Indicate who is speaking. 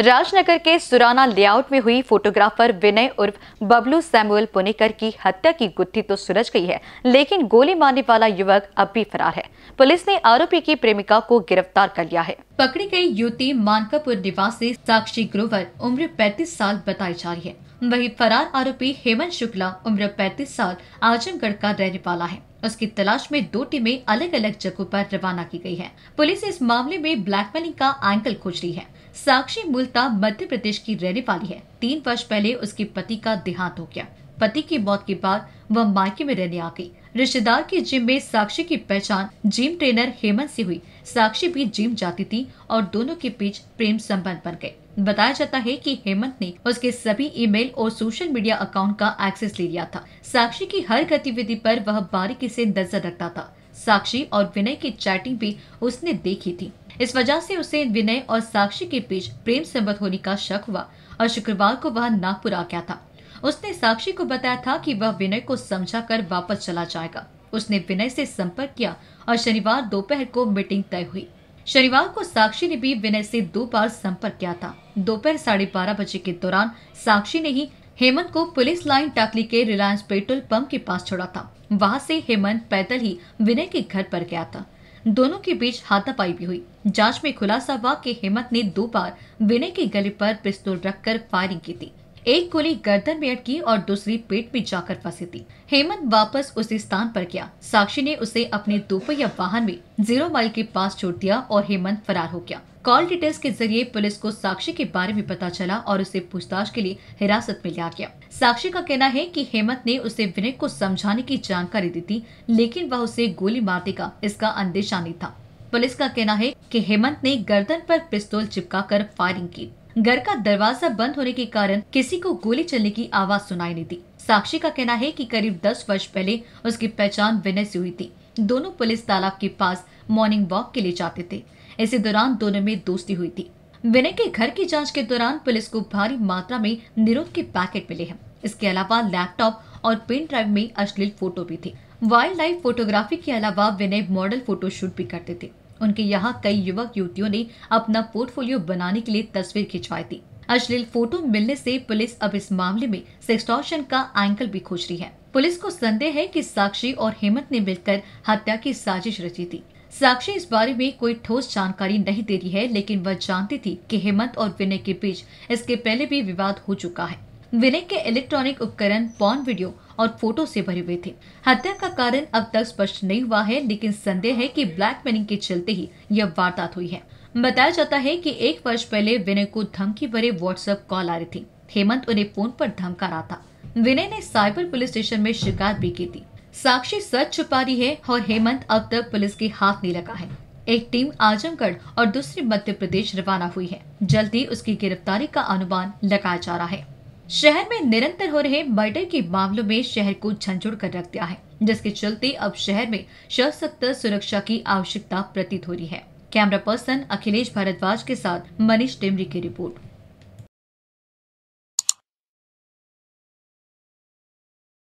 Speaker 1: राजनगर के सुराना लेआउट में हुई फोटोग्राफर विनय उर्फ बबलू सैमुअल पुनिकर की हत्या की गुत्थी तो सुलझ गई है लेकिन गोली मारने वाला युवक अब भी फरार है पुलिस ने आरोपी की प्रेमिका को गिरफ्तार कर लिया है पकड़ी गई युवती मानकापुर निवासी साक्षी ग्रोवर उम्र 35 साल बताई जा रही है वही फरार आरोपी हेमंत शुक्ला उम्र पैतीस साल आजमगढ़ का रहने वाला है उसकी तलाश में दो टीमें अलग अलग जगहों पर रवाना की गई है पुलिस इस मामले में ब्लैकमेलिंग का एंकल खोज रही है साक्षी मूलता मध्य प्रदेश की रहने वाली है तीन वर्ष पहले उसके पति का देहांत हो गया पति की मौत के बाद वह मायके में रहने आ गई रिश्तेदार के जिम में साक्षी की पहचान जिम ट्रेनर हेमंत से हुई साक्षी भी जिम जाती थी और दोनों के बीच प्रेम संबंध बन गए बताया जाता है कि हेमंत ने उसके सभी ईमेल और सोशल मीडिया अकाउंट का एक्सेस ले लिया था साक्षी की हर गतिविधि पर वह बारीकी से नजर रखता था साक्षी और विनय की चैटिंग भी उसने देखी थी इस वजह से उसे विनय और साक्षी के बीच प्रेम संबंध होने का शक हुआ और शुक्रवार को वह नागपुर आ गया था उसने साक्षी को बताया था कि वह विनय को समझा कर वापस चला जाएगा उसने विनय से संपर्क किया और शनिवार दोपहर को मीटिंग तय हुई शनिवार को साक्षी ने भी विनय से दो बार संपर्क किया था दोपहर साढ़े बारह बजे के दौरान साक्षी ने ही हेमंत को पुलिस लाइन टाकली के रिलायंस पेट्रोल पंप के पास छोड़ा था वहां से हेमंत पैदल ही विनय के घर पर गया था दोनों के बीच हाथापाई भी हुई जांच में खुलासा हुआ कि हेमंत ने दो बार विनय के गले पर पिस्तौल रखकर फायरिंग की थी एक गोली गर्दन में अटकी और दूसरी पेट में जाकर फंसी थी हेमंत वापस उसी स्थान पर गया साक्षी ने उसे अपने दोपहिया वाहन में जीरो माइल के पास छोड़ दिया और हेमंत फरार हो गया कॉल डिटेल्स के जरिए पुलिस को साक्षी के बारे में पता चला और उसे पूछताछ के लिए हिरासत में लिया गया साक्षी का कहना है कि हेमंत ने उसे विनय को समझाने की जानकारी दी थी लेकिन वह उसे गोली मारने का इसका अंदेशा नहीं था पुलिस का कहना है कि हेमंत ने गर्दन पर पिस्तौल चिपकाकर फायरिंग की घर का दरवाजा बंद होने के कारण किसी को गोली चलने की आवाज सुनाई नहीं दी साक्षी का कहना है कि करीब 10 वर्ष पहले उसकी पहचान विनय से हुई थी दोनों पुलिस तालाब के पास मॉर्निंग वॉक के लिए जाते थे इसी दौरान दोनों में दोस्ती हुई थी विनय के घर की जांच के दौरान पुलिस को भारी मात्रा में निरोध के पैकेट मिले हैं इसके अलावा लैपटॉप और पेन ड्राइव में अश्लील फोटो भी थे वाइल्ड लाइफ फोटोग्राफी के अलावा विनय मॉडल फोटोशूट भी करते थे उनके यहाँ कई युवक युवतियों ने अपना पोर्टफोलियो बनाने के लिए तस्वीर खिंचवाई थी अश्लील फोटो मिलने से पुलिस अब इस मामले में सेक्सटॉर्शन का एंगल भी खोज रही है पुलिस को संदेह है कि साक्षी और हेमंत ने मिलकर हत्या की साजिश रची थी साक्षी इस बारे में कोई ठोस जानकारी नहीं दे रही है लेकिन वह जानती थी कि हेमंत और विनय के बीच इसके पहले भी विवाद हो चुका है विनय के इलेक्ट्रॉनिक उपकरण पॉन वीडियो और फोटो से भरे हुए थे हत्या का कारण अब तक स्पष्ट नहीं हुआ है लेकिन संदेह है कि ब्लैकमेलिंग के चलते ही यह वारदात हुई है बताया जाता है कि एक वर्ष पहले विनय को धमकी भरे व्हाट्सएप कॉल आ रही थी हेमंत उन्हें फोन पर धमका रहा था विनय ने साइबर पुलिस स्टेशन में शिकायत भी की थी साक्षी सच छुपा रही है और हेमंत अब तक पुलिस के हाथ नहीं लगा है एक टीम आजमगढ़ और दूसरी मध्य प्रदेश रवाना हुई है जल्द ही उसकी गिरफ्तारी का अनुमान लगाया जा रहा है शहर में निरंतर हो रहे मर्डर के मामलों में शहर को झंझोड़ कर रख दिया है जिसके चलते अब शहर में सशक्त सुरक्षा की आवश्यकता प्रतीत हो रही है कैमरा पर्सन अखिलेश भारद्वाज के साथ मनीष टिमरी की रिपोर्ट